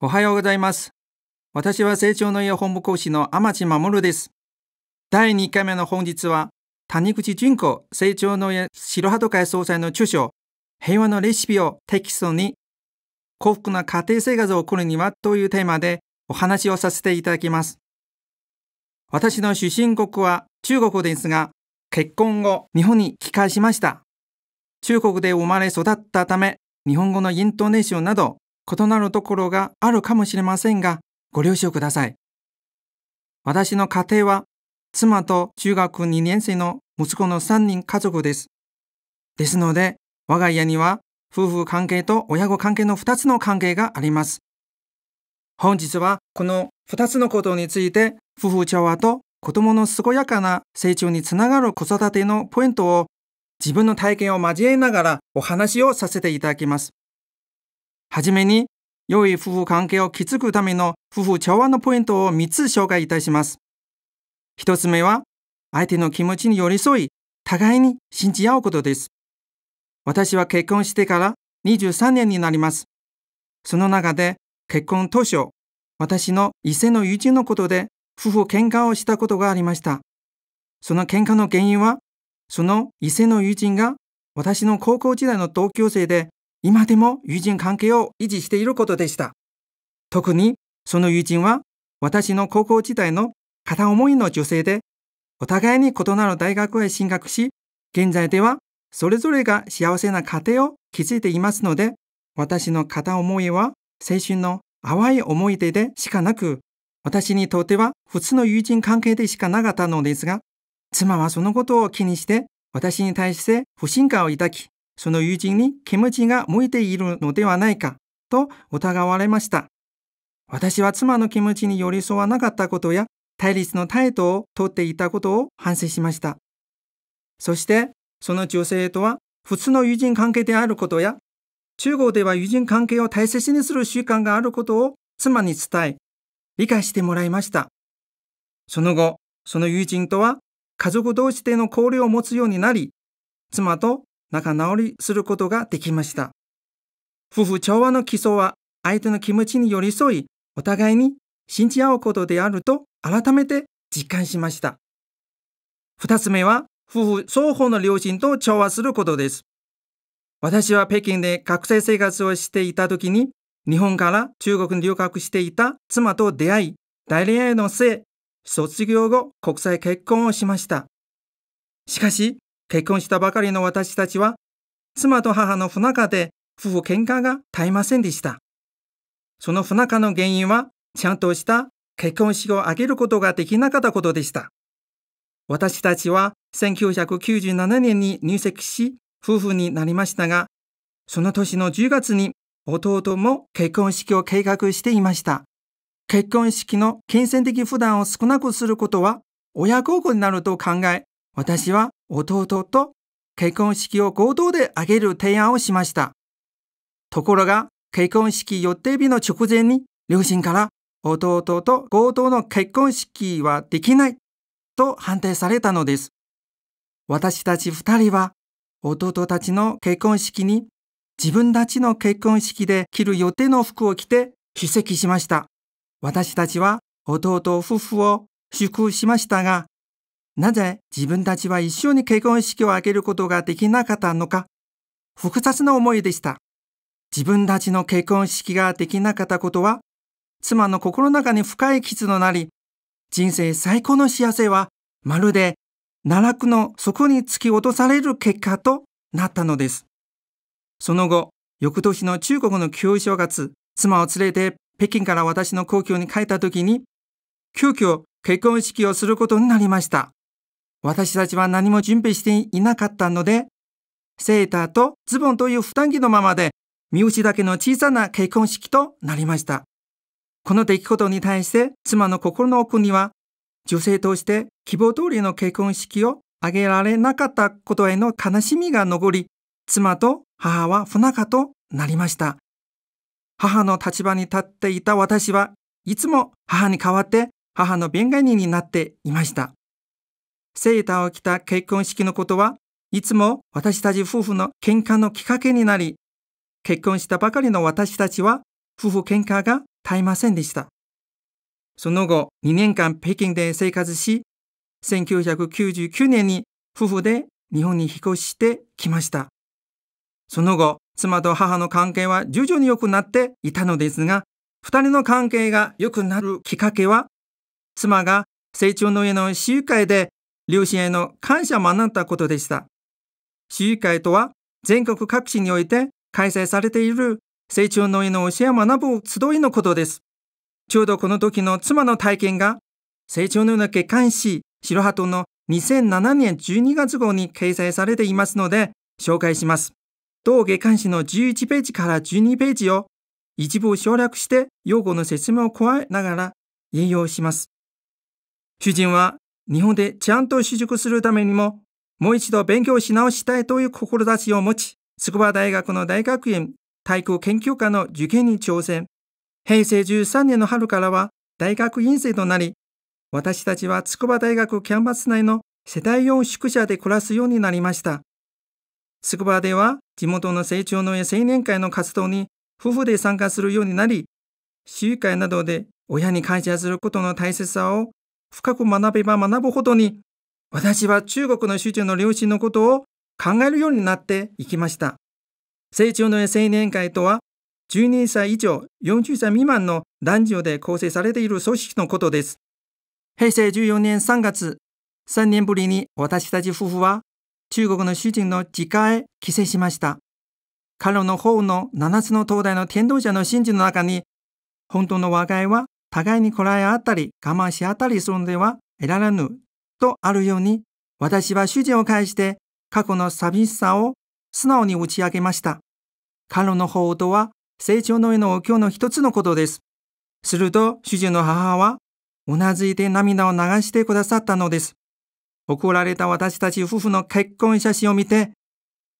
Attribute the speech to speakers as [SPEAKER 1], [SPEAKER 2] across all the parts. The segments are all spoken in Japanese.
[SPEAKER 1] おはようございます。私は成長の家本部講師の天地守です。第2回目の本日は、谷口淳子成長の家白鳩会総裁の著書、平和のレシピをテキストに、幸福な家庭生活を送るにはというテーマでお話をさせていただきます。私の出身国は中国ですが、結婚後、日本に帰還しました。中国で生まれ育ったため、日本語のイントネーションなど異なるところがあるかもしれませんが、ご了承ください。私の家庭は、妻と中学2年生の息子の3人家族です。ですので、我が家には夫婦関係と親子関係の2つの関係があります。本日はこの2つのことについて、夫婦調和と子供の健やかな成長につながる子育てのポイントを自分の体験を交えながらお話をさせていただきます。はじめに、良い夫婦関係を築くための夫婦調和のポイントを3つ紹介いたします。1つ目は、相手の気持ちに寄り添い、互いに信じ合うことです。私は結婚してから23年になります。その中で、結婚当初、私の異性の友人のことで夫婦喧嘩をしたことがありました。その喧嘩の原因は、その異性の友人が私の高校時代の同級生で今でも友人関係を維持していることでした。特にその友人は私の高校時代の片思いの女性で、お互いに異なる大学へ進学し、現在ではそれぞれが幸せな家庭を築いていますので、私の片思いは青春の淡い思い出でしかなく、私にとっては普通の友人関係でしかなかったのですが、妻はそのことを気にして私に対して不信感を抱き、その友人にちが向いているのではないかと疑われました。私は妻の気持ちに寄り添わなかったことや対立の態度をとっていたことを反省しました。そして、その女性とは普通の友人関係であることや、中国では友人関係を大切にする習慣があることを妻に伝え、理解してもらいました。その後、その友人とは家族同士での交流を持つようになり、妻と仲直りすることができました。夫婦調和の基礎は相手の気持ちに寄り添い、お互いに信じ合うことであると改めて実感しました。二つ目は、夫婦双方の両親と調和することです。私は北京で学生生活をしていた時に、日本から中国に留学していた妻と出会い、大恋愛の末、卒業後国際結婚をしました。しかし、結婚したばかりの私たちは、妻と母の不仲で夫婦喧嘩が絶えませんでした。その不仲の原因は、ちゃんとした結婚式を挙げることができなかったことでした。私たちは1997年に入籍し、夫婦になりましたが、その年の10月に弟も結婚式を計画していました。結婚式の金銭的負担を少なくすることは親孝行になると考え、私は弟と結婚式を合同で挙げる提案をしました。ところが、結婚式予定日の直前に両親から弟と合同の結婚式はできないと判定されたのです。私たち二人は弟たちの結婚式に自分たちの結婚式で着る予定の服を着て出席しました。私たちは弟夫婦を祝福しましたが、なぜ自分たちは一緒に結婚式を挙げることができなかったのか、複雑な思いでした。自分たちの結婚式ができなかったことは、妻の心の中に深い傷となり、人生最高の幸せは、まるで奈落の底に突き落とされる結果となったのです。その後、翌年の中国の旧正月、妻を連れて北京から私の故郷に帰った時に、急遽結婚式をすることになりました。私たちは何も準備していなかったので、セーターとズボンという負担着のままで、身内だけの小さな結婚式となりました。この出来事に対して妻の心の奥には、女性として希望通りの結婚式を挙げられなかったことへの悲しみが残り、妻と母は不仲となりました。母の立場に立っていた私はいつも母に代わって母の弁護人になっていました。セーターを着た結婚式のことはいつも私たち夫婦の喧嘩のきっかけになり、結婚したばかりの私たちは夫婦喧嘩が絶えませんでした。その後、2年間北京で生活し、1999年に夫婦で日本に引っ越してきました。その後、妻と母の関係は徐々に良くなっていたのですが、二人の関係が良くなるきっかけは、妻が成長の家の集会で両親への感謝を学んだことでした。市議会とは全国各地において開催されている成長の園の教えを学ぶ集いのことです。ちょうどこの時の妻の体験が、成長の園の月刊誌、白鳩の2007年12月号に掲載されていますので、紹介します。同月刊誌の11ページから12ページを一部省略して用語の説明を加えながら引用します。主人は日本でちゃんと就職するためにも、もう一度勉強し直したいという志を持ち、筑波大学の大学院体育研究科の受験に挑戦。平成13年の春からは大学院生となり、私たちは筑波大学キャンパス内の世代用宿舎で暮らすようになりました。筑波では地元の成長の青年会の活動に夫婦で参加するようになり、集会などで親に感謝することの大切さを深く学べば学ぶほどに、私は中国の主人の両親のことを考えるようになっていきました。成長の青年会とは、12歳以上40歳未満の男女で構成されている組織のことです。平成14年3月、3年ぶりに私たち夫婦は中国の主人の実家へ帰省しました。彼の方の7つの東大の天道者の神事の中に、本当の和解は互いにこらえ合ったり我慢し合ったりするのでは得られぬとあるように、私は主人を介して過去の寂しさを素直に打ち明けました。彼の報道は成長の絵のお経の一つのことです。すると主人の母は、うなずいて涙を流してくださったのです。怒られた私たち夫婦の結婚写真を見て、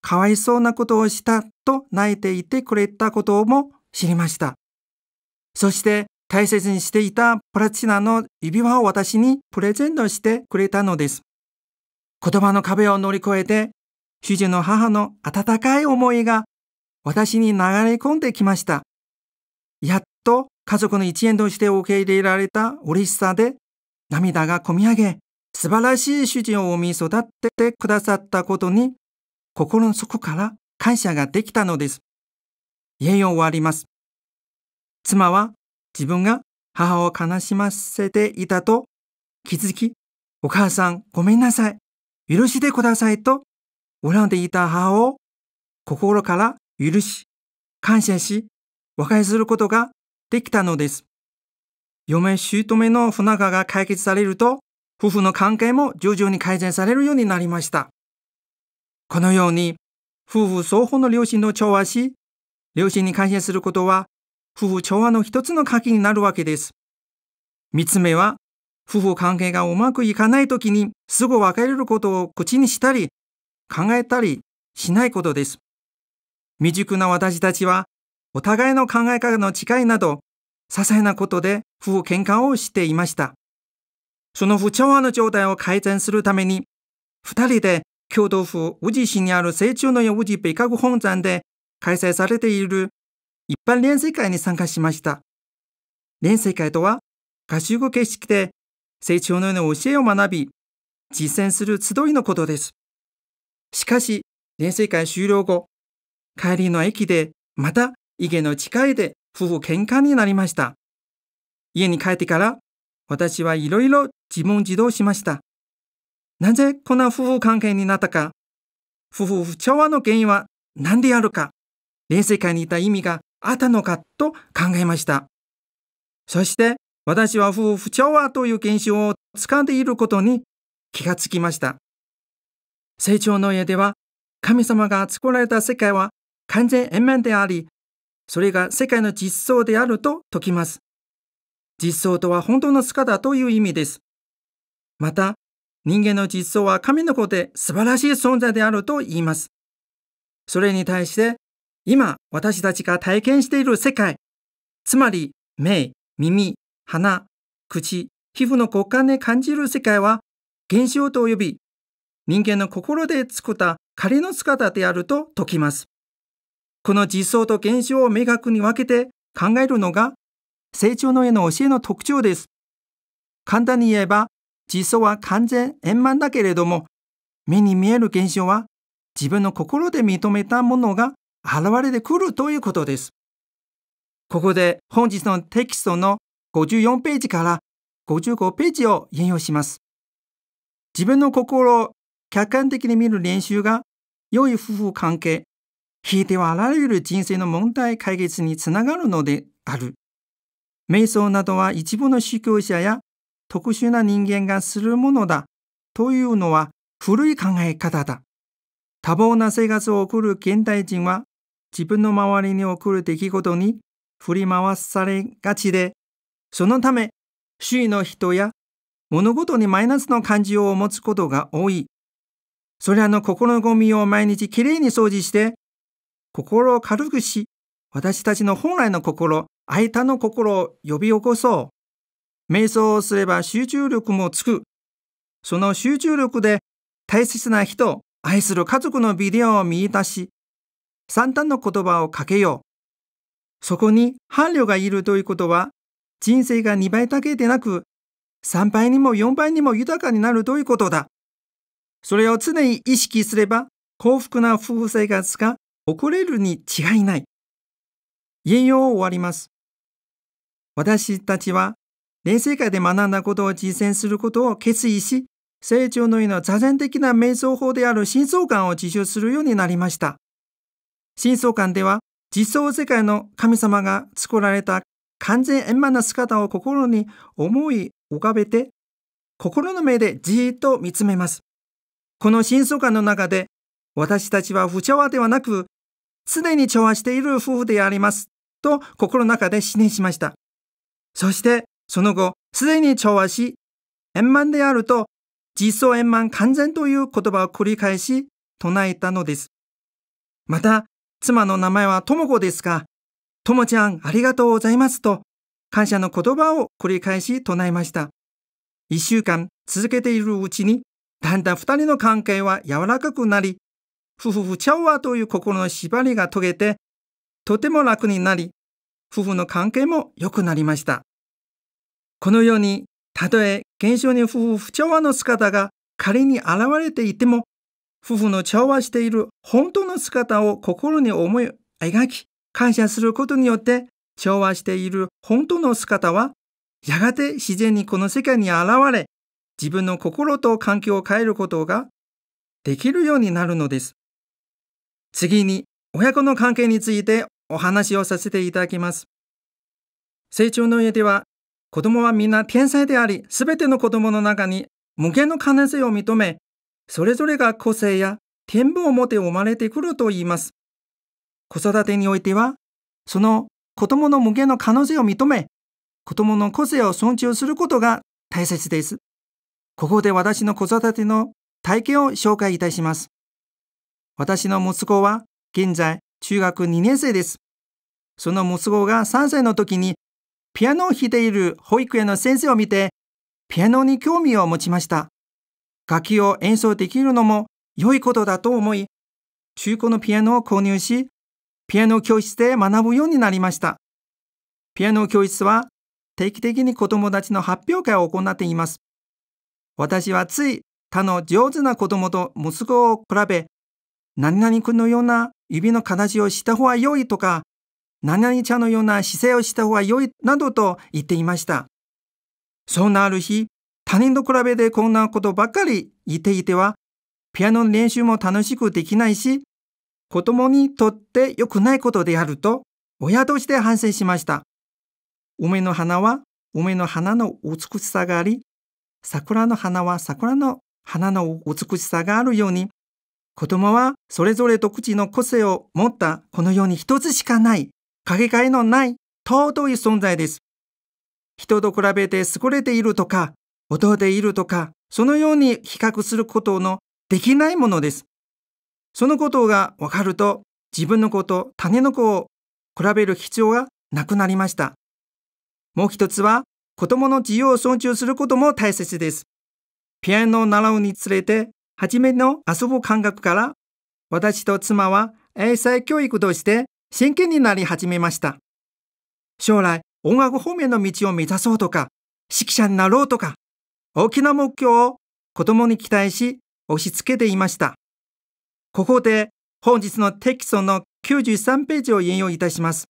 [SPEAKER 1] かわいそうなことをしたと泣いていてくれたことも知りました。そして大切にしていたプラチナの指輪を私にプレゼントしてくれたのです。言葉の壁を乗り越えて、主人の母の温かい思いが私に流れ込んできました。やっと家族の一員として受け入れられた嬉しさで涙がこみ上げ、素晴らしい主人を産み育っててくださったことに心の底から感謝ができたのです。家を終わります。妻は自分が母を悲しませていたと気づき、お母さんごめんなさい。許してくださいと恨んでいた母を心から許し、感謝し、和解することができたのです。嫁姑の不仲が解決されると、夫婦の関係も徐々に改善されるようになりました。このように、夫婦双方の両親の調和し、両親に感謝することは夫婦調和の一つの鍵になるわけです。三つ目は、夫婦関係がうまくいかないときにすぐ別れることを口にしたり、考えたりしないことです。未熟な私たちは、お互いの考え方の違いなど、些細なことで夫婦喧嘩をしていました。その不調和の状態を改善するために、二人で京都府宇治市にある成長の宇治米学本山で開催されている一般連成会に参加しました。連成会とは、合衆語形式で、成長のような教えを学び、実践する集いのことです。しかし、連成会終了後、帰りの駅で、また、家の誓いで夫婦喧嘩になりました。家に帰ってから、私はいろいろ自問自答しました。なぜこんな夫婦関係になったか、夫婦不調和の原因は何であるか、連成会にいた意味があったのかと考えました。そして私は夫婦調和という現象を掴んでいることに気がつきました。成長の家では神様が作られた世界は完全円満であり、それが世界の実相であると説きます。実相とは本当の姿という意味です。また、人間の実相は神の子で素晴らしい存在であると言います。それに対して今私たちが体験している世界、つまり目、耳、鼻、口、皮膚の五感で感じる世界は現象と呼び、人間の心で作った仮の姿であると説きます。この実相と現象を明確に分けて考えるのが成長の絵の教えの特徴です。簡単に言えば、実相は完全円満だけれども、目に見える現象は自分の心で認めたものが現れてくるということです。ここで本日のテキストの54ページから55ページを引用します。自分の心を客観的に見る練習が良い夫婦関係、ひいてはあらゆる人生の問題解決につながるのである。瞑想などは一部の宗教者や特殊な人間がするものだというのは古い考え方だ。多忙な生活を送る現代人は自分の周りに起こる出来事に振り回されがちで、そのため周囲の人や物事にマイナスの感情を持つことが多い。それらの心ゴミを毎日きれいに掃除して、心を軽くし、私たちの本来の心、相手の心を呼び起こそう。瞑想をすれば集中力もつく。その集中力で大切な人、愛する家族のビデオを見出し、惨憺の言葉をかけよう。そこに伴侶がいるということは、人生が2倍だけでなく、3倍にも4倍にも豊かになるということだ。それを常に意識すれば、幸福な夫婦生活が起これるに違いない。引用を終わります。私たちは、霊世界で学んだことを実践することを決意し、成長の意の座禅的な瞑想法である真相観を自習するようになりました。真相観では、実相世界の神様が作られた完全円満な姿を心に思い浮かべて、心の目でじーっと見つめます。この真相観の中で、私たちは不調和ではなく、常に調和している夫婦であります。と心の中で指念しました。そして、その後、すでに調和し、円満であると実相円満完全という言葉を繰り返し唱えたのです。また、妻の名前はとも子ですが、ともちゃんありがとうございますと、感謝の言葉を繰り返し唱えました。一週間続けているうちに、だんだん二人の関係は柔らかくなり、夫婦ゃ調わという心の縛りが解けて、とても楽になり、夫婦の関係も良くなりました。このようにたとえ現象に夫婦不調和の姿が仮に現れていても、夫婦の調和している本当の姿を心に思い描き、感謝することによって調和している本当の姿は、やがて自然にこの世界に現れ、自分の心と環境を変えることができるようになるのです。次に、親子の関係についてお話をさせていただきます。成長の上では子供はみんな天才であり、すべての子供の中に無限の可能性を認め、それぞれが個性や天望を持って生まれてくると言います。子育てにおいては、その子供の無限の可能性を認め、子供の個性を尊重することが大切です。ここで私の子育ての体験を紹介いたします。私の息子は現在中学2年生です。その息子が3歳の時にピアノを弾いている保育園の先生を見て、ピアノに興味を持ちました。楽器を演奏できるのも良いことだと思い、中古のピアノを購入し、ピアノ教室で学ぶようになりました。ピアノ教室は定期的に子供たちの発表会を行っています。私はつい他の上手な子供と息子を比べ、何々君のような指の形をした方が良いとか、何々茶のような姿勢をした方が良いなどと言っていました。そんなある日、他人と比べてこんなことばっかり言っていては、ピアノの練習も楽しくできないし、子供にとって良くないことであると、親として反省しました。梅の花は梅の花の美しさがあり、桜の花は桜の花の美しさがあるように、子供はそれぞれ独自の個性を持ったこのように一つしかないかけがえのない尊い存在です。人と比べて優れているとか、劣でいるとか、そのように比較することのできないものです。そのことがわかると、自分の子と種の子を比べる必要がなくなりました。もう一つは、子供の自由を尊重することも大切です。ピアノを習うにつれて、初めの遊ぶ感覚から、私と妻は英才教育として真剣になり始めました。将来、音楽方面の道を目指そうとか、指揮者になろうとか、大きな目標を子供に期待し、押し付けていました。ここで本日のテキストの93ページを引用いたします。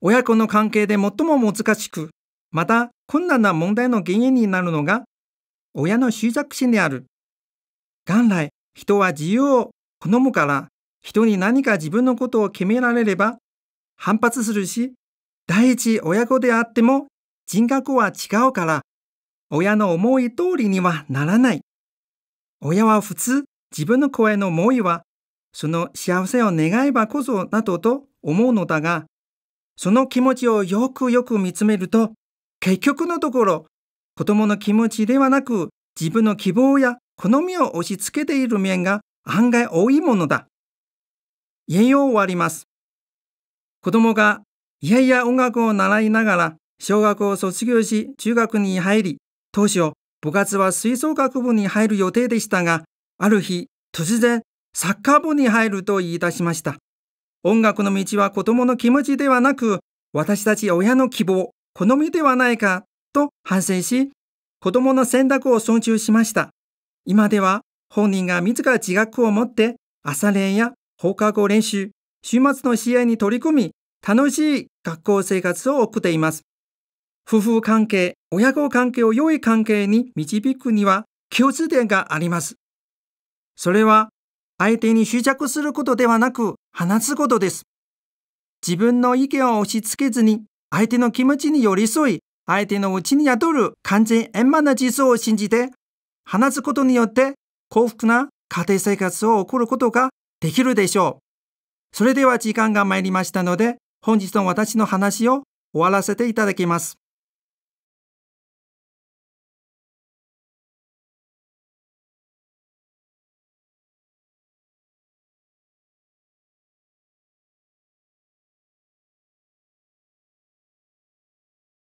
[SPEAKER 1] 親子の関係で最も難しく、また困難な問題の原因になるのが、親の執着心である。元来、人は自由を好むから、人に何か自分のことを決められれば反発するし、第一親子であっても人格は違うから、親の思い通りにはならない。親は普通、自分の声の思いは、その幸せを願えばこそなどと思うのだが、その気持ちをよくよく見つめると、結局のところ、子供の気持ちではなく、自分の希望や好みを押し付けている面が案外多いものだ。家を終わります。子供がいやいや音楽を習いながら小学を卒業し中学に入り、当初部活は吹奏楽部に入る予定でしたが、ある日突然サッカー部に入ると言い出しました。音楽の道は子供の気持ちではなく、私たち親の希望、好みではないかと反省し、子供の選択を尊重しました。今では本人が自ら自覚を持って朝練や放課後練習、週末の試合に取り組み、楽しい学校生活を送っています。夫婦関係、親子関係を良い関係に導くには共通点があります。それは相手に執着することではなく話すことです。自分の意見を押し付けずに相手の気持ちに寄り添い、相手のうちに宿る完全円満な実相を信じて、話すことによって幸福な家庭生活を送ることができるでしょう。それでは時間が参りましたので、本日の私の話を終わらせていただきます。